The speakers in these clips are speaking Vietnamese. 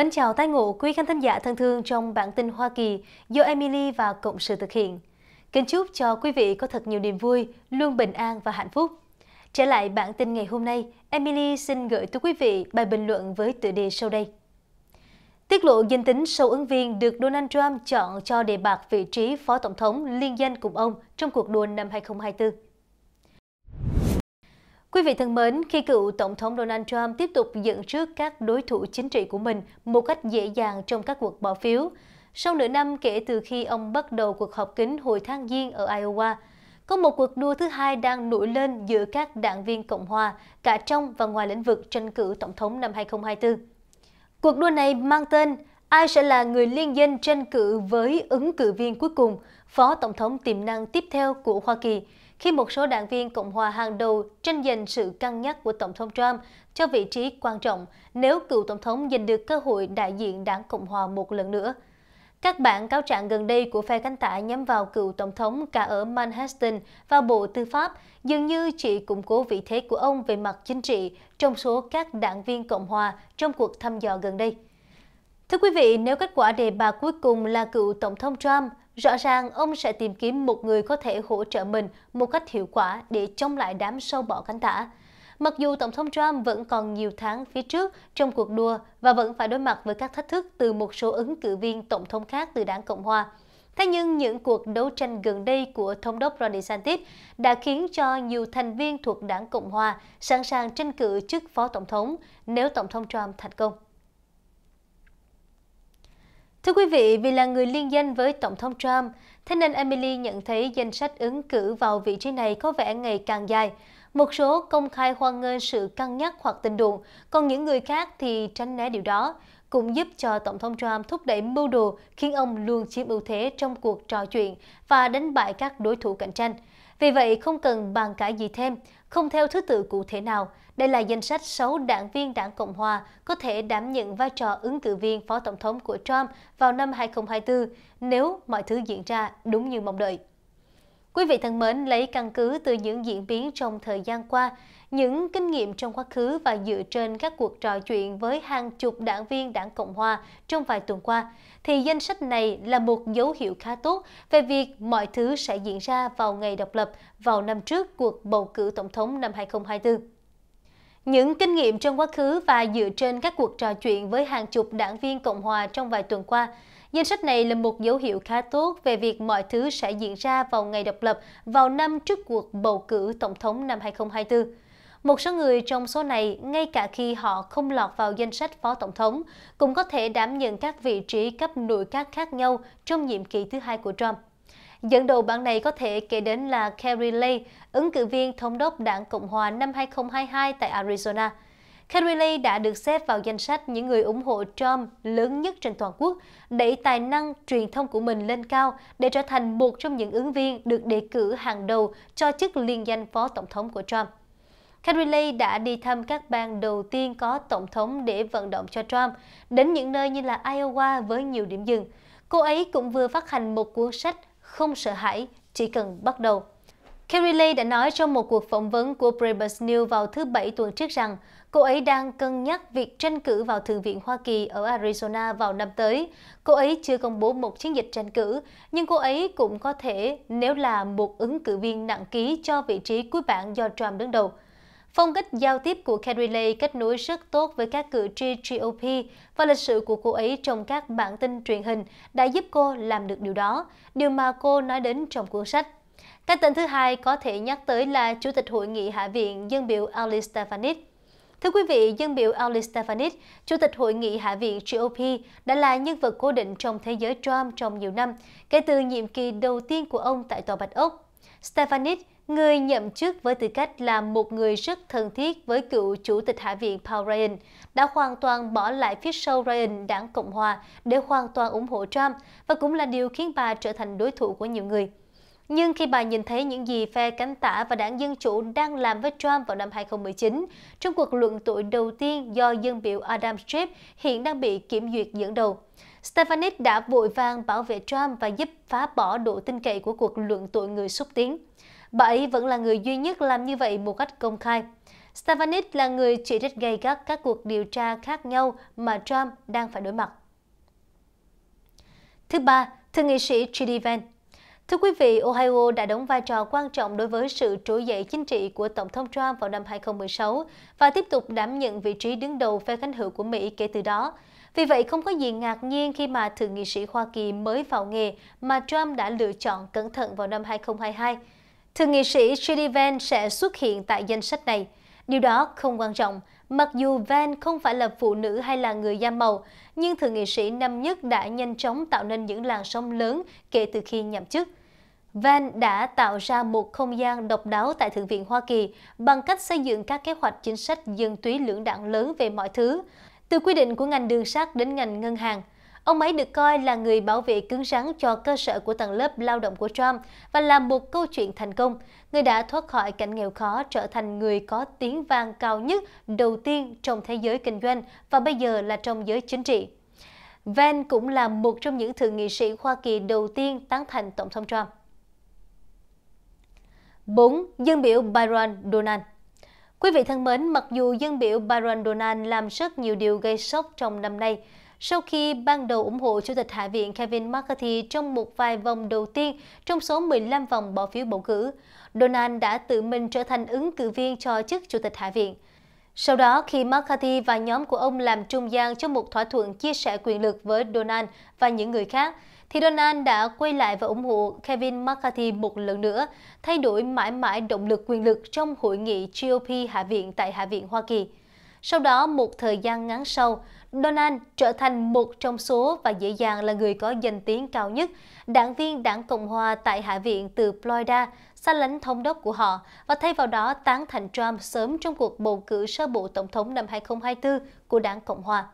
Mến chào tái ngộ quý khán thính giả thân thương trong bản tin Hoa Kỳ do Emily và Cộng sự thực hiện. Kính chúc cho quý vị có thật nhiều niềm vui, luôn bình an và hạnh phúc. Trở lại bản tin ngày hôm nay, Emily xin gửi tới quý vị bài bình luận với tựa đề sau đây. Tiết lộ danh tính sâu ứng viên được Donald Trump chọn cho đề bạc vị trí phó tổng thống liên danh cùng ông trong cuộc đua năm 2024. Quý vị thân mến, khi cựu Tổng thống Donald Trump tiếp tục dẫn trước các đối thủ chính trị của mình một cách dễ dàng trong các cuộc bỏ phiếu, sau nửa năm kể từ khi ông bắt đầu cuộc họp kín hồi tháng Giêng ở Iowa, có một cuộc đua thứ hai đang nổi lên giữa các đảng viên Cộng hòa cả trong và ngoài lĩnh vực tranh cử Tổng thống năm 2024. Cuộc đua này mang tên Ai sẽ là người liên danh tranh cử với ứng cử viên cuối cùng, Phó Tổng thống tiềm năng tiếp theo của Hoa Kỳ – khi một số đảng viên Cộng hòa hàng đầu tranh giành sự cân nhắc của Tổng thống Trump cho vị trí quan trọng nếu cựu Tổng thống giành được cơ hội đại diện đảng Cộng hòa một lần nữa. Các bản cáo trạng gần đây của phe cánh tả nhắm vào cựu Tổng thống cả ở Manhattan và Bộ Tư pháp dường như chỉ củng cố vị thế của ông về mặt chính trị trong số các đảng viên Cộng hòa trong cuộc thăm dò gần đây. Thưa quý vị, nếu kết quả đề bạt cuối cùng là cựu Tổng thống Trump, Rõ ràng ông sẽ tìm kiếm một người có thể hỗ trợ mình một cách hiệu quả để chống lại đám sâu bọ cánh tả. Mặc dù Tổng thống Trump vẫn còn nhiều tháng phía trước trong cuộc đua và vẫn phải đối mặt với các thách thức từ một số ứng cử viên Tổng thống khác từ đảng Cộng Hòa, Thế nhưng những cuộc đấu tranh gần đây của Thống đốc Ron DeSantis đã khiến cho nhiều thành viên thuộc đảng Cộng Hòa sẵn sàng tranh cử chức Phó Tổng thống nếu Tổng thống Trump thành công. Thưa quý vị, vì là người liên danh với Tổng thống Trump, thế nên Emily nhận thấy danh sách ứng cử vào vị trí này có vẻ ngày càng dài. Một số công khai hoan nghênh sự cân nhắc hoặc tình đồn, còn những người khác thì tránh né điều đó, cũng giúp cho Tổng thống Trump thúc đẩy mưu đồ khiến ông luôn chiếm ưu thế trong cuộc trò chuyện và đánh bại các đối thủ cạnh tranh. Vì vậy, không cần bàn cãi gì thêm, không theo thứ tự cụ thể nào, đây là danh sách 6 đảng viên đảng Cộng hòa có thể đảm nhận vai trò ứng cử viên phó tổng thống của Trump vào năm 2024 nếu mọi thứ diễn ra đúng như mong đợi. Quý vị thân mến, lấy căn cứ từ những diễn biến trong thời gian qua, những kinh nghiệm trong quá khứ và dựa trên các cuộc trò chuyện với hàng chục đảng viên đảng Cộng Hòa trong vài tuần qua, thì danh sách này là một dấu hiệu khá tốt về việc mọi thứ sẽ diễn ra vào ngày độc lập vào năm trước cuộc bầu cử tổng thống năm 2024. Những kinh nghiệm trong quá khứ và dựa trên các cuộc trò chuyện với hàng chục đảng viên Cộng hòa trong vài tuần qua, danh sách này là một dấu hiệu khá tốt về việc mọi thứ sẽ diễn ra vào ngày độc lập vào năm trước cuộc bầu cử tổng thống năm 2024. Một số người trong số này, ngay cả khi họ không lọt vào danh sách phó tổng thống, cũng có thể đảm nhận các vị trí cấp nội các khác nhau trong nhiệm kỳ thứ hai của Trump. Dẫn đầu bảng này có thể kể đến là Kerry Lake, ứng cử viên thống đốc đảng Cộng hòa năm 2022 tại Arizona. Kerry Lake đã được xếp vào danh sách những người ủng hộ Trump lớn nhất trên toàn quốc, đẩy tài năng truyền thông của mình lên cao để trở thành một trong những ứng viên được đề cử hàng đầu cho chức liên danh phó tổng thống của Trump. Kerry Lake đã đi thăm các bang đầu tiên có tổng thống để vận động cho Trump, đến những nơi như là Iowa với nhiều điểm dừng. Cô ấy cũng vừa phát hành một cuốn sách không sợ hãi, chỉ cần bắt đầu. Carrie Lake đã nói trong một cuộc phỏng vấn của Prebus News vào thứ Bảy tuần trước rằng cô ấy đang cân nhắc việc tranh cử vào Thượng viện Hoa Kỳ ở Arizona vào năm tới. Cô ấy chưa công bố một chiến dịch tranh cử, nhưng cô ấy cũng có thể nếu là một ứng cử viên nặng ký cho vị trí cuối bảng do Trump đứng đầu. Phong cách giao tiếp của Carrie Lake kết nối rất tốt với các cử tri GOP và lịch sử của cô ấy trong các bản tin truyền hình đã giúp cô làm được điều đó, điều mà cô nói đến trong cuốn sách. Cái tên thứ hai có thể nhắc tới là Chủ tịch Hội nghị Hạ viện dân biểu Ali Stefanik. Thưa quý vị, dân biểu Ali Stefanik, Chủ tịch Hội nghị Hạ viện GOP, đã là nhân vật cố định trong thế giới Trump trong nhiều năm, kể từ nhiệm kỳ đầu tiên của ông tại Tòa Bạch Ốc. Stefanik người nhậm chức với tư cách là một người rất thân thiết với cựu chủ tịch Hạ viện Paul Ryan, đã hoàn toàn bỏ lại phía sau Ryan đảng Cộng Hòa để hoàn toàn ủng hộ Trump và cũng là điều khiến bà trở thành đối thủ của nhiều người. Nhưng khi bà nhìn thấy những gì phe cánh tả và đảng Dân Chủ đang làm với Trump vào năm 2019, trong cuộc luận tội đầu tiên do dân biểu Adam Schiff hiện đang bị kiểm duyệt dẫn đầu, Stefanik đã vội vàng bảo vệ Trump và giúp phá bỏ độ tin cậy của cuộc luận tội người xúc tiến bà ấy vẫn là người duy nhất làm như vậy một cách công khai. Stavanis là người chỉ trích gây gắt các cuộc điều tra khác nhau mà Trump đang phải đối mặt. Thứ ba, thượng nghị sĩ J.D. Vance. Thưa quý vị, Ohio đã đóng vai trò quan trọng đối với sự trỗi dậy chính trị của Tổng thống Trump vào năm 2016 và tiếp tục đảm nhận vị trí đứng đầu phe cánh hữu của Mỹ kể từ đó. Vì vậy, không có gì ngạc nhiên khi mà thượng nghị sĩ Hoa Kỳ mới vào nghề mà Trump đã lựa chọn cẩn thận vào năm 2022 thượng nghị sĩ Judy Van sẽ xuất hiện tại danh sách này. Điều đó không quan trọng, mặc dù Van không phải là phụ nữ hay là người da màu, nhưng thượng nghị sĩ năm nhất đã nhanh chóng tạo nên những làn sóng lớn kể từ khi nhậm chức. Van đã tạo ra một không gian độc đáo tại Thượng viện Hoa Kỳ bằng cách xây dựng các kế hoạch chính sách dân túy lưỡng đảng lớn về mọi thứ, từ quy định của ngành đường sắt đến ngành ngân hàng. Ông ấy được coi là người bảo vệ cứng rắn cho cơ sở của tầng lớp lao động của Trump và là một câu chuyện thành công. Người đã thoát khỏi cảnh nghèo khó trở thành người có tiếng vang cao nhất đầu tiên trong thế giới kinh doanh và bây giờ là trong giới chính trị. Van cũng là một trong những thượng nghị sĩ Hoa Kỳ đầu tiên tán thành Tổng thống Trump. 4. Dân biểu Byron Donald Quý vị thân mến, mặc dù dân biểu Byron Donald làm rất nhiều điều gây sốc trong năm nay, sau khi ban đầu ủng hộ Chủ tịch Hạ viện Kevin McCarthy trong một vài vòng đầu tiên trong số 15 vòng bỏ phiếu bầu cử. Donald đã tự mình trở thành ứng cử viên cho chức Chủ tịch Hạ viện. Sau đó, khi McCarthy và nhóm của ông làm trung gian cho một thỏa thuận chia sẻ quyền lực với Donald và những người khác, thì Donald đã quay lại và ủng hộ Kevin McCarthy một lần nữa, thay đổi mãi mãi động lực quyền lực trong hội nghị GOP Hạ viện tại Hạ viện Hoa Kỳ. Sau đó, một thời gian ngắn sau, Donald trở thành một trong số và dễ dàng là người có danh tiếng cao nhất, đảng viên đảng Cộng Hòa tại Hạ viện từ Florida, xa lánh thống đốc của họ và thay vào đó tán thành Trump sớm trong cuộc bầu cử sơ bộ tổng thống năm 2024 của đảng Cộng Hòa.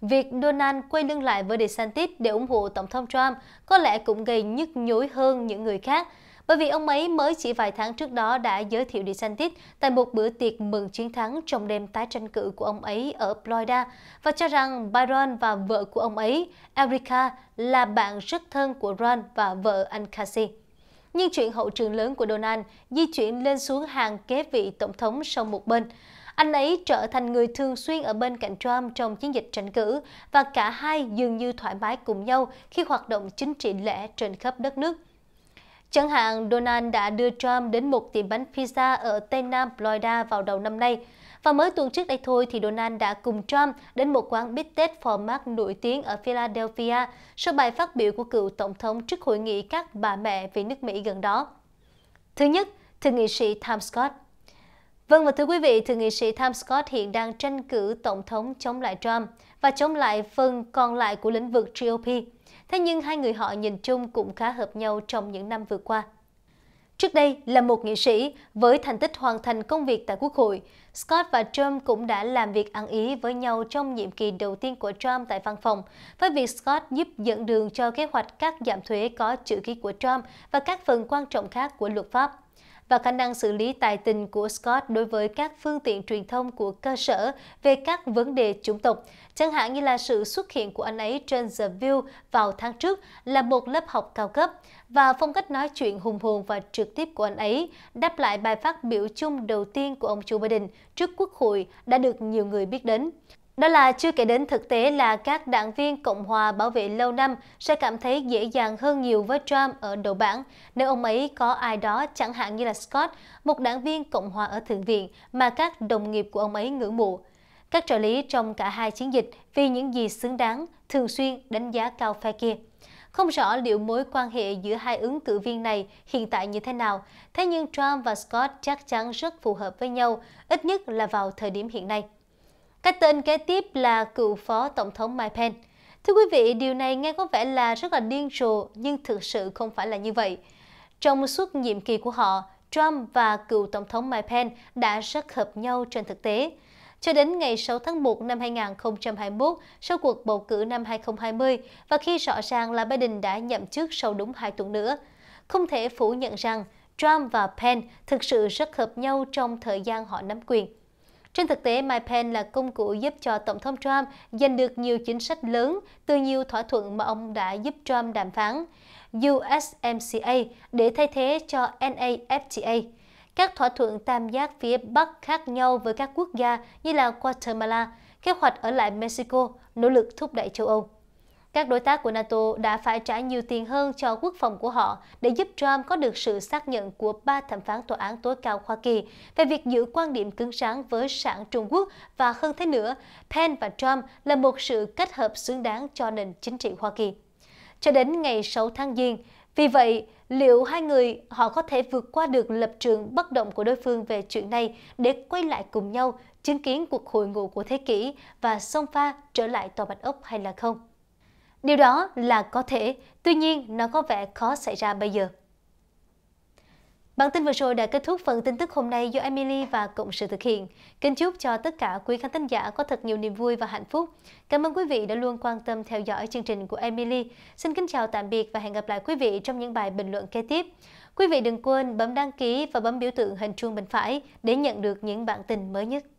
Việc Donald quay lưng lại với DeSantis để ủng hộ Tổng thống Trump có lẽ cũng gây nhức nhối hơn những người khác, bởi vì ông ấy mới chỉ vài tháng trước đó đã giới thiệu DeSantis tại một bữa tiệc mừng chiến thắng trong đêm tái tranh cử của ông ấy ở Florida và cho rằng Byron và vợ của ông ấy, Erica, là bạn rất thân của Ron và vợ anh Cassie. Nhưng chuyện hậu trường lớn của Donald di chuyển lên xuống hàng kế vị tổng thống sau một bên. Anh ấy trở thành người thường xuyên ở bên cạnh Trump trong chiến dịch tranh cử và cả hai dường như thoải mái cùng nhau khi hoạt động chính trị lẻ trên khắp đất nước. Chẳng hạn, Donald đã đưa Trump đến một tiệm bánh pizza ở Tây Nam Florida vào đầu năm nay. Và mới tuần trước đây thôi thì Donald đã cùng Trump đến một quán bít tết format nổi tiếng ở Philadelphia sau bài phát biểu của cựu tổng thống trước hội nghị các bà mẹ về nước Mỹ gần đó. Thứ nhất, thượng nghị sĩ Tom Scott. Vâng và thưa quý vị, thượng nghị sĩ Tom Scott hiện đang tranh cử tổng thống chống lại Trump và chống lại phần còn lại của lĩnh vực GOP. Thế nhưng hai người họ nhìn chung cũng khá hợp nhau trong những năm vừa qua. Trước đây là một nghị sĩ, với thành tích hoàn thành công việc tại Quốc hội, Scott và Trump cũng đã làm việc ăn ý với nhau trong nhiệm kỳ đầu tiên của Trump tại văn phòng, với việc Scott giúp dẫn đường cho kế hoạch các giảm thuế có chữ ký của Trump và các phần quan trọng khác của luật pháp và khả năng xử lý tài tình của Scott đối với các phương tiện truyền thông của cơ sở về các vấn đề chủng tộc, chẳng hạn như là sự xuất hiện của anh ấy trên The View vào tháng trước là một lớp học cao cấp và phong cách nói chuyện hùng hồn và trực tiếp của anh ấy đáp lại bài phát biểu chung đầu tiên của ông Joe Biden trước Quốc hội đã được nhiều người biết đến. Đó là chưa kể đến thực tế là các đảng viên Cộng hòa bảo vệ lâu năm sẽ cảm thấy dễ dàng hơn nhiều với Trump ở đầu bảng nếu ông ấy có ai đó chẳng hạn như là Scott, một đảng viên Cộng hòa ở Thượng viện mà các đồng nghiệp của ông ấy ngưỡng mộ. Các trợ lý trong cả hai chiến dịch vì những gì xứng đáng thường xuyên đánh giá cao phe kia. Không rõ liệu mối quan hệ giữa hai ứng cử viên này hiện tại như thế nào, thế nhưng Trump và Scott chắc chắn rất phù hợp với nhau, ít nhất là vào thời điểm hiện nay. Cái tên kế tiếp là cựu phó tổng thống Mike Pence. Thưa quý vị, điều này nghe có vẻ là rất là điên rồ nhưng thực sự không phải là như vậy. Trong suốt nhiệm kỳ của họ, Trump và cựu tổng thống Mike Pence đã rất hợp nhau trên thực tế. Cho đến ngày 6 tháng 1 năm 2021, sau cuộc bầu cử năm 2020 và khi rõ ràng là Biden đã nhậm chức sau đúng 2 tuần nữa. Không thể phủ nhận rằng Trump và Pence thực sự rất hợp nhau trong thời gian họ nắm quyền. Trên thực tế, MyPen là công cụ giúp cho Tổng thống Trump giành được nhiều chính sách lớn từ nhiều thỏa thuận mà ông đã giúp Trump đàm phán USMCA để thay thế cho NAFTA. Các thỏa thuận tam giác phía Bắc khác nhau với các quốc gia như là Guatemala, kế hoạch ở lại Mexico, nỗ lực thúc đẩy châu Âu. Các đối tác của NATO đã phải trả nhiều tiền hơn cho quốc phòng của họ để giúp Trump có được sự xác nhận của ba thẩm phán tòa án tối cao Hoa Kỳ về việc giữ quan điểm cứng rắn với sản Trung Quốc và hơn thế nữa, Pence và Trump là một sự kết hợp xứng đáng cho nền chính trị Hoa Kỳ. Cho đến ngày 6 tháng Giêng, vì vậy, liệu hai người họ có thể vượt qua được lập trường bất động của đối phương về chuyện này để quay lại cùng nhau chứng kiến cuộc hội ngộ của thế kỷ và xông pha trở lại tòa Bạch Ốc hay là không? Điều đó là có thể, tuy nhiên nó có vẻ khó xảy ra bây giờ. Bản tin vừa rồi đã kết thúc phần tin tức hôm nay do Emily và Cộng sự thực hiện. Kính chúc cho tất cả quý khán thính giả có thật nhiều niềm vui và hạnh phúc. Cảm ơn quý vị đã luôn quan tâm theo dõi chương trình của Emily. Xin kính chào tạm biệt và hẹn gặp lại quý vị trong những bài bình luận kế tiếp. Quý vị đừng quên bấm đăng ký và bấm biểu tượng hình chuông bên phải để nhận được những bản tin mới nhất.